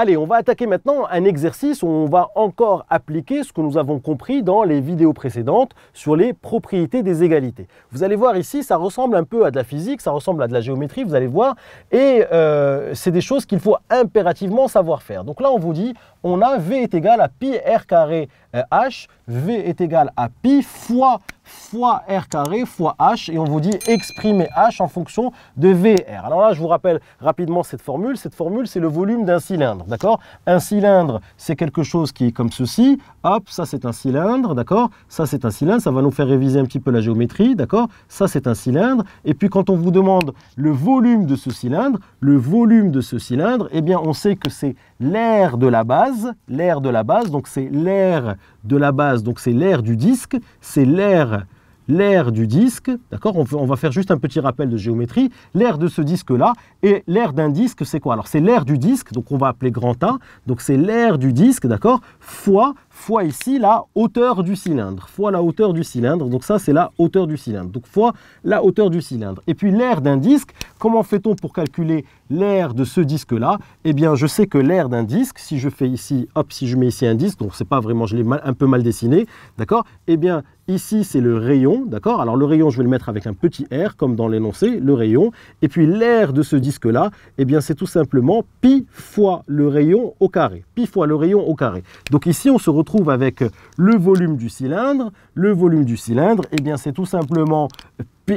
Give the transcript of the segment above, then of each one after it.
Allez, on va attaquer maintenant un exercice où on va encore appliquer ce que nous avons compris dans les vidéos précédentes sur les propriétés des égalités. Vous allez voir ici, ça ressemble un peu à de la physique, ça ressemble à de la géométrie, vous allez voir, et euh, c'est des choses qu'il faut impérativement savoir faire. Donc là, on vous dit, on a V est égal à pi R carré euh, H, V est égal à pi fois fois R carré fois H et on vous dit exprimer H en fonction de VR. Alors là, je vous rappelle rapidement cette formule. Cette formule, c'est le volume d'un cylindre, d'accord Un cylindre, c'est quelque chose qui est comme ceci. Hop, ça c'est un cylindre, d'accord Ça c'est un cylindre, ça va nous faire réviser un petit peu la géométrie, d'accord Ça c'est un cylindre. Et puis quand on vous demande le volume de ce cylindre, le volume de ce cylindre, eh bien on sait que c'est l'air de la base, l'air de la base, donc c'est l'air de la base, donc c'est l'air du disque, c'est l'air l'air du disque, d'accord on, on, va faire juste un petit rappel de géométrie, l'air de ce disque-là, et l'air d'un disque, c'est quoi Alors c'est l'air du disque, donc on va appeler grand A, donc c'est l'air du disque, d'accord, fois fois ici la hauteur du cylindre, fois la hauteur du cylindre. Donc ça, c'est la hauteur du cylindre. Donc fois la hauteur du cylindre. Et puis l'air d'un disque, comment fait-on pour calculer l'air de ce disque-là Eh bien, je sais que l'air d'un disque, si je fais ici, hop, si je mets ici un disque, donc c'est pas vraiment, je l'ai un peu mal dessiné, d'accord Eh bien, ici, c'est le rayon, d'accord Alors le rayon, je vais le mettre avec un petit r, comme dans l'énoncé, le rayon. Et puis l'air de ce disque-là, eh bien, c'est tout simplement pi fois le rayon au carré. Pi fois le rayon au carré. Donc ici, on se retrouve trouve avec le volume du cylindre. Le volume du cylindre, et eh bien c'est tout simplement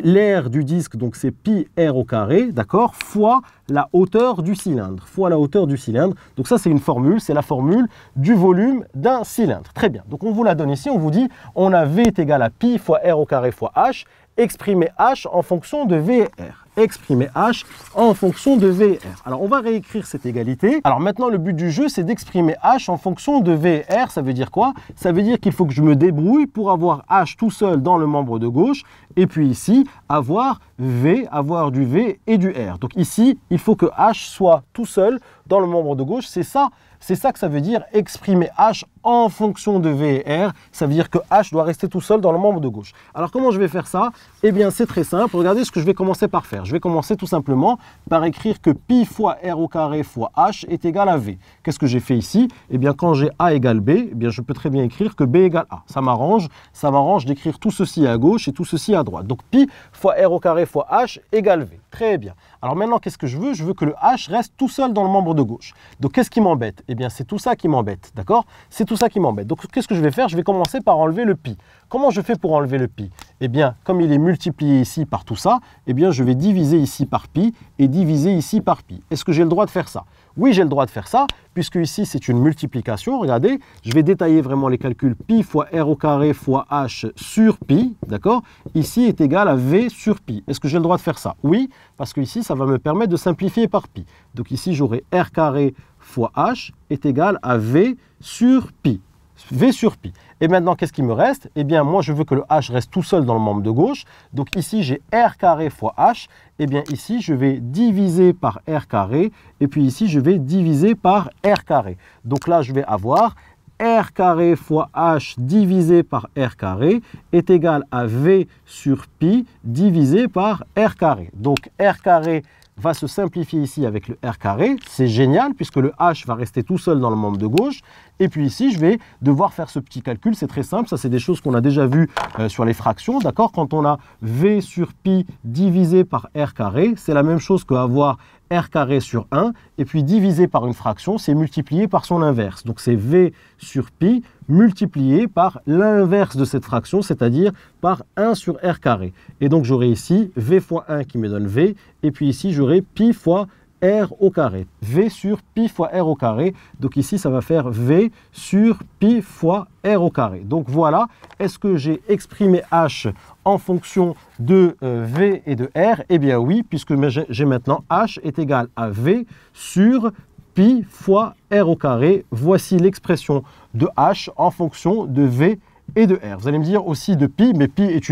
l'air du disque, donc c'est pi r au carré, d'accord, fois la hauteur du cylindre, fois la hauteur du cylindre. Donc ça, c'est une formule, c'est la formule du volume d'un cylindre. Très bien. Donc on vous la donne ici, on vous dit, on a V est égal à pi fois r au carré fois h, exprimé h en fonction de V et r exprimer h en fonction de v et r. Alors on va réécrire cette égalité. Alors maintenant le but du jeu c'est d'exprimer h en fonction de v et r. Ça veut dire quoi Ça veut dire qu'il faut que je me débrouille pour avoir h tout seul dans le membre de gauche et puis ici avoir v, avoir du v et du r. Donc ici il faut que h soit tout seul dans le membre de gauche. C'est ça c'est ça que ça veut dire exprimer h en fonction de V et R, ça veut dire que H doit rester tout seul dans le membre de gauche. Alors comment je vais faire ça Eh bien c'est très simple, regardez ce que je vais commencer par faire. Je vais commencer tout simplement par écrire que pi fois R au carré fois H est égal à V. Qu'est-ce que j'ai fait ici Eh bien quand j'ai A égale B, eh bien je peux très bien écrire que B égale A. Ça m'arrange, ça m'arrange d'écrire tout ceci à gauche et tout ceci à droite. Donc pi fois R au carré fois H égale V. Très bien. Alors maintenant qu'est-ce que je veux Je veux que le H reste tout seul dans le membre de gauche. Donc qu'est-ce qui m'embête Eh bien c'est tout ça qui m'embête, d'accord C'est tout ça qui m'embête. Donc qu'est-ce que je vais faire Je vais commencer par enlever le pi. Comment je fais pour enlever le pi Eh bien, comme il est multiplié ici par tout ça, eh bien je vais diviser ici par pi et diviser ici par pi. Est-ce que j'ai le droit de faire ça Oui, j'ai le droit de faire ça, puisque ici c'est une multiplication. Regardez, je vais détailler vraiment les calculs pi fois r au carré fois h sur pi, d'accord Ici est égal à v sur pi. Est-ce que j'ai le droit de faire ça Oui, parce que ici ça va me permettre de simplifier par pi. Donc ici j'aurai r carré fois h est égal à v sur pi. V sur pi. Et maintenant, qu'est-ce qui me reste Eh bien, moi, je veux que le h reste tout seul dans le membre de gauche. Donc ici, j'ai r carré fois h. Eh bien, ici, je vais diviser par r carré. Et puis ici, je vais diviser par r carré. Donc là, je vais avoir r carré fois h divisé par r carré est égal à v sur pi divisé par r carré. Donc r carré va se simplifier ici avec le r carré. C'est génial puisque le h va rester tout seul dans le membre de gauche. Et puis ici, je vais devoir faire ce petit calcul. C'est très simple. Ça, c'est des choses qu'on a déjà vues euh, sur les fractions. D'accord Quand on a V sur pi divisé par R carré, c'est la même chose qu'avoir R carré sur 1. Et puis divisé par une fraction, c'est multiplié par son inverse. Donc c'est V sur pi multiplié par l'inverse de cette fraction, c'est-à-dire par 1 sur R carré. Et donc j'aurai ici V fois 1 qui me donne V. Et puis ici, j'aurai pi fois r au carré. V sur pi fois r au carré. Donc ici, ça va faire V sur pi fois r au carré. Donc voilà, est-ce que j'ai exprimé h en fonction de euh, V et de r Eh bien oui, puisque j'ai maintenant h est égal à V sur pi fois r au carré. Voici l'expression de h en fonction de V et de R. Vous allez me dire aussi de pi, mais pi est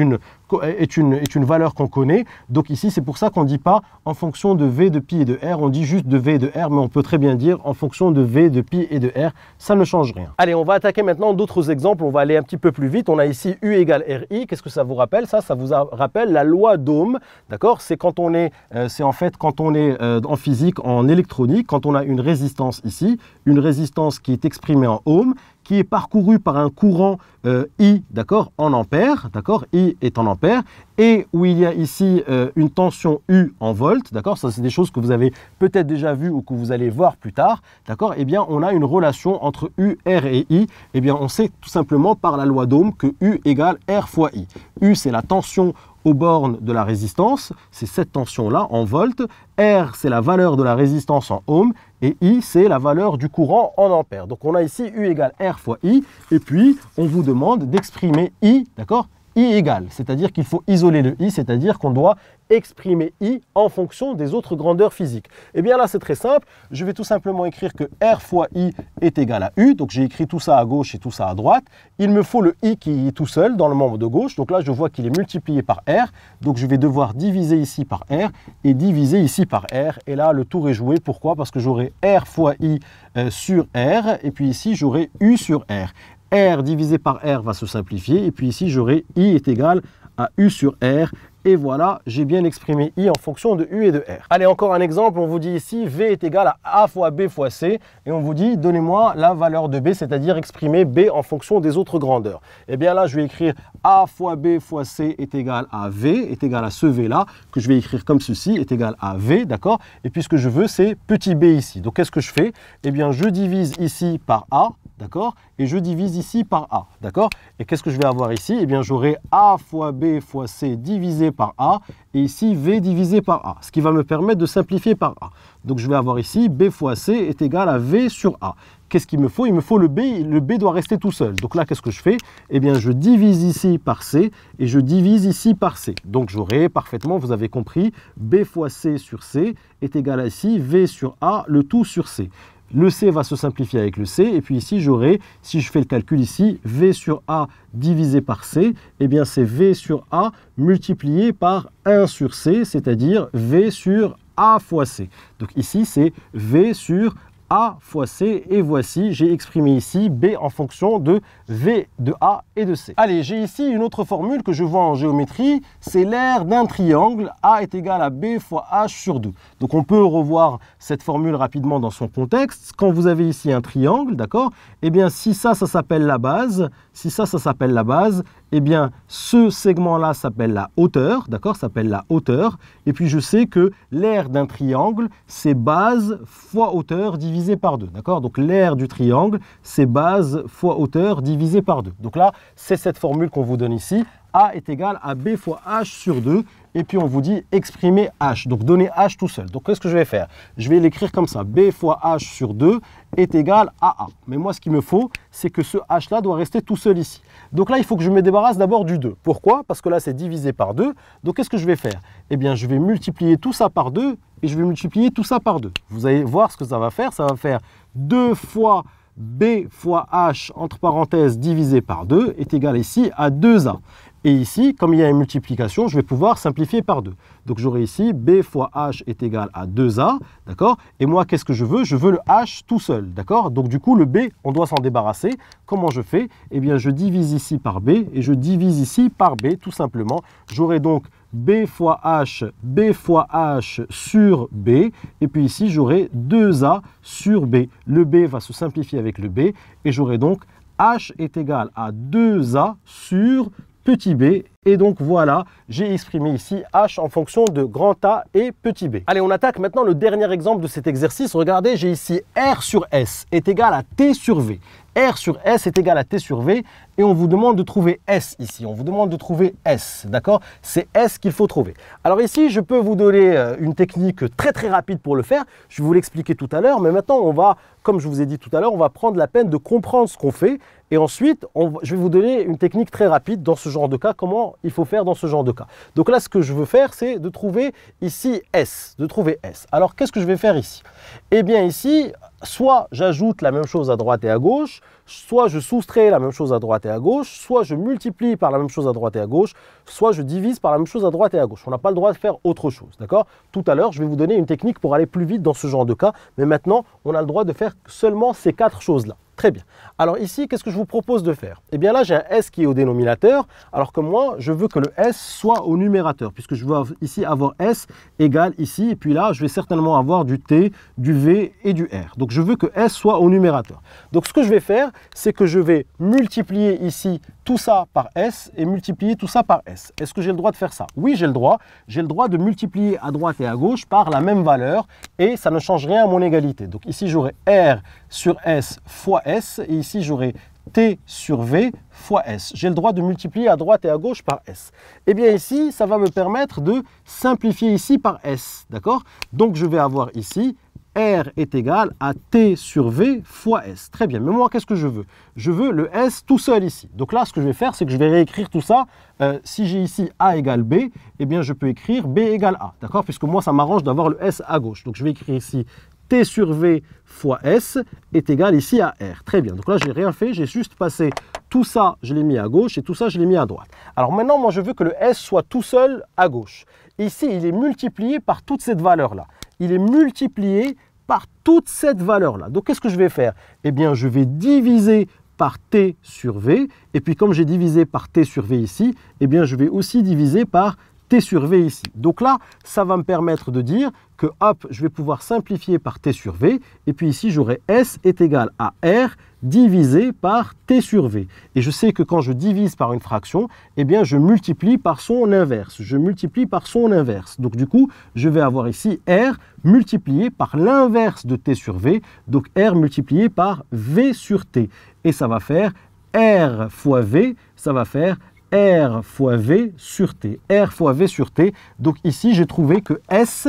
une, valeur qu'on connaît. Donc ici, c'est pour ça qu'on ne dit pas en fonction de V de pi et de R, on dit juste de V et de R, mais on peut très bien dire en fonction de V de pi et de R, ça ne change rien. Allez, on va attaquer maintenant d'autres exemples, on va aller un petit peu plus vite. On a ici U égale RI, qu'est-ce que ça vous rappelle Ça, ça vous rappelle la loi d'Ohm, d'accord C'est quand on est, euh, c'est en fait quand on est euh, en physique, en électronique, quand on a une résistance ici, une résistance qui est exprimée en ohm, qui est parcouru par un courant euh, I, d'accord, en ampères, d'accord, I est en ampères, et où il y a ici euh, une tension U en volts, d'accord, ça c'est des choses que vous avez peut-être déjà vues ou que vous allez voir plus tard, d'accord, eh bien on a une relation entre U, R et I, eh bien on sait tout simplement par la loi d'Ohm que U égale R fois I. U c'est la tension aux bornes de la résistance, c'est cette tension-là en volts, R c'est la valeur de la résistance en ohm, et I, c'est la valeur du courant en ampères. Donc on a ici U égale R fois I. Et puis, on vous demande d'exprimer I, d'accord i égale, c'est-à-dire qu'il faut isoler le i, c'est-à-dire qu'on doit exprimer i en fonction des autres grandeurs physiques. Et eh bien là, c'est très simple. Je vais tout simplement écrire que r fois i est égal à u. Donc j'ai écrit tout ça à gauche et tout ça à droite. Il me faut le i qui est tout seul dans le membre de gauche. Donc là, je vois qu'il est multiplié par r. Donc je vais devoir diviser ici par r et diviser ici par r. Et là, le tour est joué. Pourquoi Parce que j'aurai r fois i euh, sur r. Et puis ici, j'aurai u sur r. R divisé par R va se simplifier. Et puis ici, j'aurai I est égal à U sur R et voilà, j'ai bien exprimé I en fonction de U et de R. Allez, encore un exemple, on vous dit ici V est égal à A fois B fois C, et on vous dit donnez-moi la valeur de B, c'est-à-dire exprimer B en fonction des autres grandeurs. Et eh bien là, je vais écrire A fois B fois C est égal à V, est égal à ce V là, que je vais écrire comme ceci, est égal à V, d'accord Et puis ce que je veux, c'est petit b ici. Donc qu'est-ce que je fais Eh bien, je divise ici par A, d'accord Et je divise ici par A, d'accord Et qu'est-ce que je vais avoir ici Eh bien, j'aurai A fois B fois C divisé par A, et ici V divisé par A, ce qui va me permettre de simplifier par A. Donc je vais avoir ici B fois C est égal à V sur A. Qu'est-ce qu'il me faut Il me faut le B, le B doit rester tout seul. Donc là, qu'est-ce que je fais Eh bien, je divise ici par C, et je divise ici par C. Donc j'aurai parfaitement, vous avez compris, B fois C sur C est égal à ici V sur A, le tout sur C. Le C va se simplifier avec le C, et puis ici j'aurai, si je fais le calcul ici, V sur A divisé par C, et eh bien c'est V sur A multiplié par 1 sur C, c'est-à-dire V sur A fois C. Donc ici c'est V sur a fois C et voici, j'ai exprimé ici B en fonction de V de A et de C. Allez, j'ai ici une autre formule que je vois en géométrie, c'est l'aire d'un triangle, A est égal à B fois H sur 2. Donc on peut revoir cette formule rapidement dans son contexte. Quand vous avez ici un triangle, d'accord Eh bien si ça, ça s'appelle la base, si ça, ça s'appelle la base, eh bien, ce segment-là s'appelle la hauteur, d'accord S'appelle la hauteur. Et puis, je sais que l'aire d'un triangle, c'est base fois hauteur divisé par 2, d'accord Donc, l'aire du triangle, c'est base fois hauteur divisé par 2. Donc là, c'est cette formule qu'on vous donne ici, a est égal à B fois H sur 2. Et puis on vous dit exprimer H, donc donner H tout seul. Donc qu'est-ce que je vais faire Je vais l'écrire comme ça, B fois H sur 2 est égal à A. Mais moi ce qu'il me faut, c'est que ce H-là doit rester tout seul ici. Donc là, il faut que je me débarrasse d'abord du 2. Pourquoi Parce que là, c'est divisé par 2. Donc qu'est-ce que je vais faire Eh bien, je vais multiplier tout ça par 2 et je vais multiplier tout ça par 2. Vous allez voir ce que ça va faire. Ça va faire 2 fois b fois h entre parenthèses divisé par 2 est égal ici à 2a. Et ici, comme il y a une multiplication, je vais pouvoir simplifier par 2. Donc j'aurai ici b fois h est égal à 2a, d'accord Et moi, qu'est-ce que je veux Je veux le h tout seul, d'accord Donc du coup, le b, on doit s'en débarrasser. Comment je fais Eh bien, je divise ici par b et je divise ici par b, tout simplement. J'aurai donc b fois h, b fois h sur b, et puis ici j'aurai 2a sur b. Le b va se simplifier avec le b, et j'aurai donc h est égal à 2a sur petit b et donc voilà, j'ai exprimé ici H en fonction de grand A et petit b. Allez, on attaque maintenant le dernier exemple de cet exercice. Regardez, j'ai ici R sur S est égal à T sur V. R sur S est égal à T sur V et on vous demande de trouver S ici. On vous demande de trouver S, d'accord C'est S qu'il faut trouver. Alors ici, je peux vous donner euh, une technique très très rapide pour le faire. Je vous l'expliquer tout à l'heure, mais maintenant on va, comme je vous ai dit tout à l'heure, on va prendre la peine de comprendre ce qu'on fait et ensuite, je vais vous donner une technique très rapide dans ce genre de cas, comment il faut faire dans ce genre de cas. Donc là, ce que je veux faire, c'est de trouver ici S, de trouver S. Alors, qu'est-ce que je vais faire ici Eh bien, ici, soit j'ajoute la même chose à droite et à gauche, soit je soustrais la même chose à droite et à gauche, soit je multiplie par la même chose à droite et à gauche, soit je divise par la même chose à droite et à gauche. On n'a pas le droit de faire autre chose, d'accord Tout à l'heure, je vais vous donner une technique pour aller plus vite dans ce genre de cas, mais maintenant, on a le droit de faire seulement ces quatre choses-là. Très bien. Alors ici, qu'est-ce que je vous propose de faire Eh bien là, j'ai un S qui est au dénominateur, alors que moi, je veux que le S soit au numérateur, puisque je veux ici avoir S égale ici, et puis là, je vais certainement avoir du T, du V et du R. Donc je veux que S soit au numérateur. Donc ce que je vais faire, c'est que je vais multiplier ici tout ça par S et multiplier tout ça par S. Est-ce que j'ai le droit de faire ça Oui, j'ai le droit. J'ai le droit de multiplier à droite et à gauche par la même valeur et ça ne change rien à mon égalité. Donc ici, j'aurai R sur S fois S et ici, j'aurai T sur V fois S. J'ai le droit de multiplier à droite et à gauche par S. Eh bien ici, ça va me permettre de simplifier ici par S, d'accord Donc je vais avoir ici R est égal à T sur V fois S. Très bien, mais moi, qu'est-ce que je veux Je veux le S tout seul ici. Donc là, ce que je vais faire, c'est que je vais réécrire tout ça. Euh, si j'ai ici A égale B, eh bien, je peux écrire B égale A, d'accord Puisque moi, ça m'arrange d'avoir le S à gauche. Donc je vais écrire ici T sur V fois S est égal ici à R. Très bien, donc là, je n'ai rien fait, j'ai juste passé tout ça, je l'ai mis à gauche, et tout ça, je l'ai mis à droite. Alors maintenant, moi, je veux que le S soit tout seul à gauche. Ici, il est multiplié par toute cette valeur-là. Il est multiplié par toute cette valeur-là. Donc qu'est-ce que je vais faire Eh bien, je vais diviser par t sur v. Et puis comme j'ai divisé par t sur v ici, eh bien je vais aussi diviser par T sur V ici. Donc là, ça va me permettre de dire que hop, je vais pouvoir simplifier par T sur V, et puis ici j'aurai S est égal à R divisé par T sur V. Et je sais que quand je divise par une fraction, eh bien je multiplie par son inverse, je multiplie par son inverse. Donc du coup, je vais avoir ici R multiplié par l'inverse de T sur V, donc R multiplié par V sur T. Et ça va faire R fois V, ça va faire R fois V sur T. R fois V sur T. Donc ici, j'ai trouvé que S,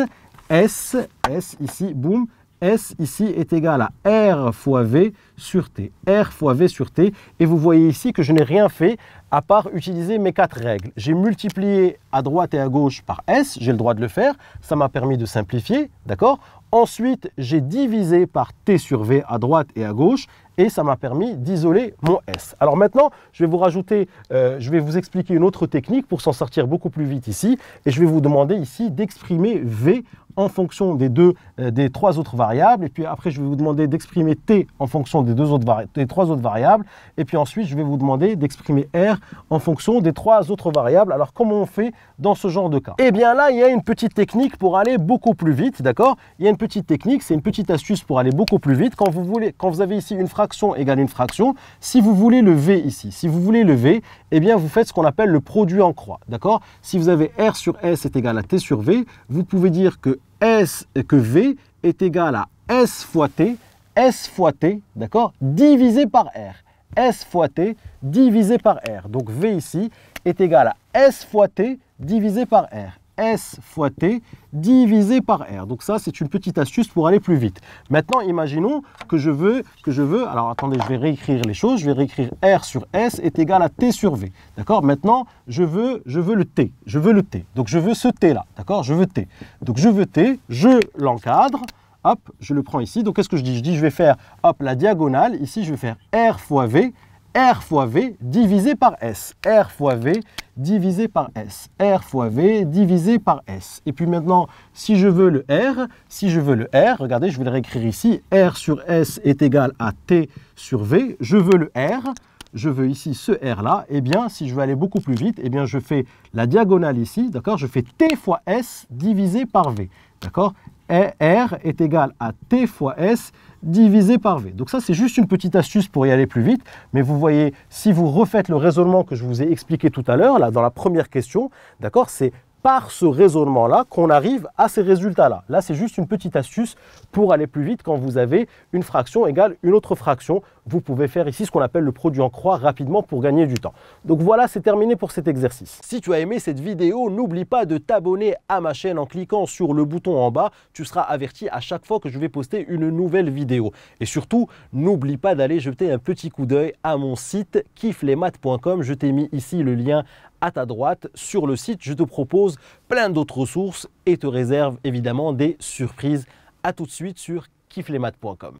S, S ici, boum, S ici est égal à R fois V sur T. R fois V sur T. Et vous voyez ici que je n'ai rien fait à part utiliser mes quatre règles. J'ai multiplié à droite et à gauche par S, j'ai le droit de le faire. Ça m'a permis de simplifier, d'accord Ensuite, j'ai divisé par T sur V à droite et à gauche et ça m'a permis d'isoler mon S. Alors maintenant, je vais vous rajouter, euh, je vais vous expliquer une autre technique pour s'en sortir beaucoup plus vite ici et je vais vous demander ici d'exprimer V en fonction des, deux, euh, des trois autres variables et puis après, je vais vous demander d'exprimer T en fonction des, deux autres des trois autres variables et puis ensuite, je vais vous demander d'exprimer R en fonction des trois autres variables. Alors comment on fait dans ce genre de cas Eh bien là, il y a une petite technique pour aller beaucoup plus vite, d'accord Il y a une petite technique, c'est une petite astuce pour aller beaucoup plus vite. Quand vous, voulez, quand vous avez ici une fraction égale une fraction, si vous voulez le V ici, si vous voulez le V, eh bien vous faites ce qu'on appelle le produit en croix. D'accord Si vous avez R sur S est égal à T sur V, vous pouvez dire que, S, que V est égal à S fois T, S fois T, d'accord Divisé par R. S fois T divisé par R. Donc V ici est égal à S fois T divisé par R. S fois T divisé par R. Donc ça, c'est une petite astuce pour aller plus vite. Maintenant, imaginons que je veux, que je veux, alors attendez, je vais réécrire les choses, je vais réécrire R sur S est égal à T sur V. D'accord Maintenant, je veux, je veux le T, je veux le T. Donc je veux ce T-là, d'accord Je veux T. Donc je veux T, je l'encadre, hop, je le prends ici. Donc qu'est-ce que je dis Je dis, je vais faire, hop, la diagonale, ici, je vais faire R fois V R fois V divisé par S. R fois V divisé par S. R fois V divisé par S. Et puis maintenant, si je veux le R, si je veux le R, regardez, je vais le réécrire ici. R sur S est égal à T sur V. Je veux le R, je veux ici ce R-là. Eh bien, si je veux aller beaucoup plus vite, eh bien, je fais la diagonale ici, d'accord Je fais T fois S divisé par V, d'accord R est égal à T fois S divisé par V. Donc ça, c'est juste une petite astuce pour y aller plus vite. Mais vous voyez, si vous refaites le raisonnement que je vous ai expliqué tout à l'heure, là, dans la première question, d'accord, c'est par ce raisonnement-là qu'on arrive à ces résultats-là. Là, Là c'est juste une petite astuce pour aller plus vite quand vous avez une fraction égale une autre fraction vous pouvez faire ici ce qu'on appelle le produit en croix rapidement pour gagner du temps. Donc voilà, c'est terminé pour cet exercice. Si tu as aimé cette vidéo, n'oublie pas de t'abonner à ma chaîne en cliquant sur le bouton en bas. Tu seras averti à chaque fois que je vais poster une nouvelle vidéo. Et surtout, n'oublie pas d'aller jeter un petit coup d'œil à mon site kifflesmaths.com. Je t'ai mis ici le lien à ta droite sur le site. Je te propose plein d'autres ressources et te réserve évidemment des surprises. À tout de suite sur kifflesmaths.com.